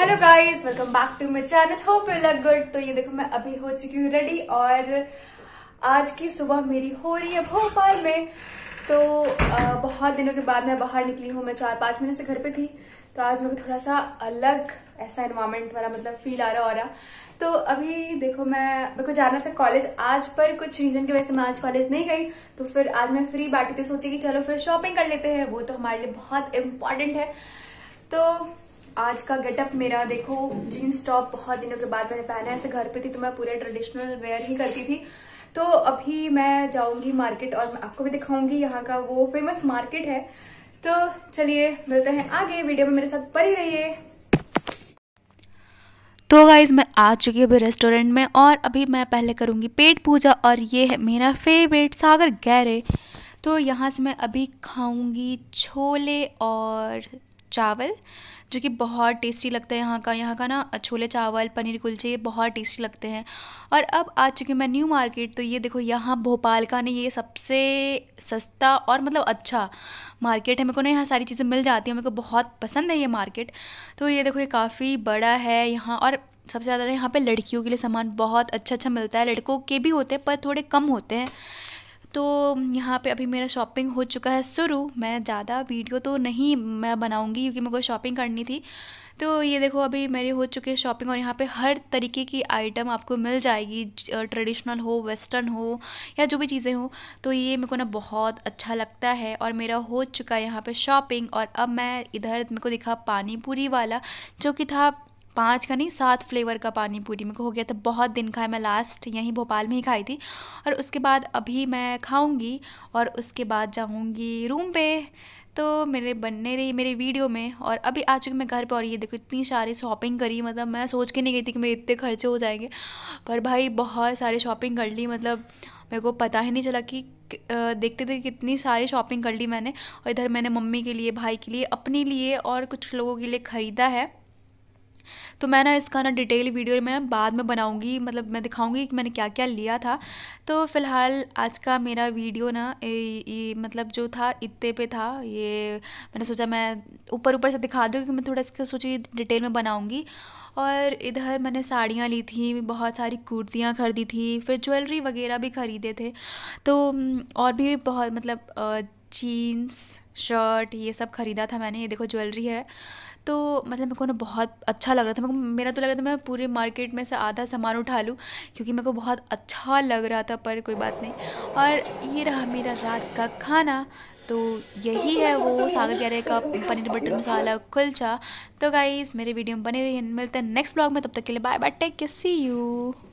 hello guys welcome back to my channel hope you लग good तो ये देखो मैं अभी हो चुकी हूँ रेडी और आज की सुबह मेरी हो रही है भोपाल में तो आ, बहुत दिनों के बाद मैं बाहर निकली हूँ मैं चार पांच महीने से घर पे थी तो आज मुझे थोड़ा सा अलग ऐसा इन्वायरमेंट वाला मतलब फील आ रहा हो रहा तो अभी देखो मैं मेरे को जाना था कॉलेज आज पर कुछ रीजन की वजह से मैं आज कॉलेज नहीं गई तो फिर आज मैं फ्री बैठी थी सोची कि चलो फिर शॉपिंग कर लेते हैं वो तो हमारे लिए बहुत इम्पॉर्टेंट है तो आज का गेटअप मेरा देखो जीन्स टॉप बहुत दिनों के बाद मैंने पहना है ऐसे घर पे थी तो मैं पूरे ट्रेडिशनल वेयर ही करती थी तो अभी मैं जाऊंगी मार्केट और मैं आपको भी दिखाऊंगी यहाँ का वो फेमस मार्केट है तो चलिए मिलते हैं आगे वीडियो में मेरे साथ पड़ी रहिए तो गाइज़ मैं आ चुकी हूँ अभी रेस्टोरेंट में और अभी मैं पहले करूँगी पेट पूजा और ये है मेरा फेवरेट सागर गैरे तो यहाँ से मैं अभी खाऊँगी छोले और चावल जो कि बहुत टेस्टी लगता है यहाँ का यहाँ का ना छोले चावल पनीर कुलचे ये बहुत टेस्टी लगते हैं और अब आ चुकी हूँ मैं न्यू मार्केट तो ये देखो यहाँ भोपाल का ना ये सबसे सस्ता और मतलब अच्छा मार्केट है मेरे को ना यहाँ सारी चीज़ें मिल जाती हैं मेरे को बहुत पसंद है ये मार्केट तो ये देखो ये काफ़ी बड़ा है यहाँ और सबसे ज़्यादा यहाँ पर लड़कियों के लिए सामान बहुत अच्छा अच्छा मिलता है लड़कों के भी होते हैं पर थोड़े कम होते हैं तो यहाँ पे अभी मेरा शॉपिंग हो चुका है शुरू मैं ज़्यादा वीडियो तो नहीं मैं बनाऊँगी क्योंकि मेरे को शॉपिंग करनी थी तो ये देखो अभी मेरी हो चुकी है शॉपिंग और यहाँ पे हर तरीके की आइटम आपको मिल जाएगी ट्रेडिशनल हो वेस्टर्न हो या जो भी चीज़ें हो तो ये मेरे को ना बहुत अच्छा लगता है और मेरा हो चुका है यहाँ पर शॉपिंग और अब मैं इधर मेरे को दिखा पानीपुरी वाला जो कि था पाँच का नहीं सात फ्लेवर का पानी पूरी मेरे को हो गया था बहुत दिन खाया मैं लास्ट यहीं भोपाल में ही खाई थी और उसके बाद अभी मैं खाऊंगी और उसके बाद जाऊंगी रूम पे तो मेरे बनने रही मेरे वीडियो में और अभी आ चुकी मैं घर पे और ये देखो इतनी सारी शॉपिंग करी मतलब मैं सोच के नहीं गई थी कि मेरे इतने खर्चे हो जाएंगे पर भाई बहुत सारी शॉपिंग कर ली मतलब मेरे को पता ही नहीं चला कि देखते थे कितनी सारी शॉपिंग कर ली मैंने और इधर मैंने मम्मी के लिए भाई के लिए अपने लिए और कुछ लोगों के लिए ख़रीदा है तो मैं ना इसका ना डिटेल वीडियो मैं ना बाद में बनाऊँगी मतलब मैं दिखाऊँगी कि मैंने क्या क्या लिया था तो फ़िलहाल आज का मेरा वीडियो ना ये मतलब जो था इतने पे था ये मैंने सोचा मैं ऊपर ऊपर से दिखा दूँ क्योंकि मैं थोड़ा इसका सोची डिटेल में बनाऊँगी और इधर मैंने साड़ियाँ ली थी बहुत सारी कुर्तियाँ खरीदी थी फिर ज्वेलरी वगैरह भी ख़रीदे थे तो और भी बहुत मतलब जीन्स शर्ट ये सब ख़रीदा था मैंने ये देखो ज्वेलरी है तो मतलब मेरे को ना बहुत अच्छा लग रहा था मेरे को मेरा तो लग रहा था मैं पूरे मार्केट में से आधा सामान उठा लूँ क्योंकि मेरे को बहुत अच्छा लग रहा था पर कोई बात नहीं और ये रहा मेरा रात का खाना तो यही है वो सागर ग्यारह का पनीर बटर मसाला कुलचा तो गाइज़ मेरे वीडियो में बने रही मिलते हैं नेक्स्ट ब्लॉग में तब तक के लिए बाय बाय टेक के सी यू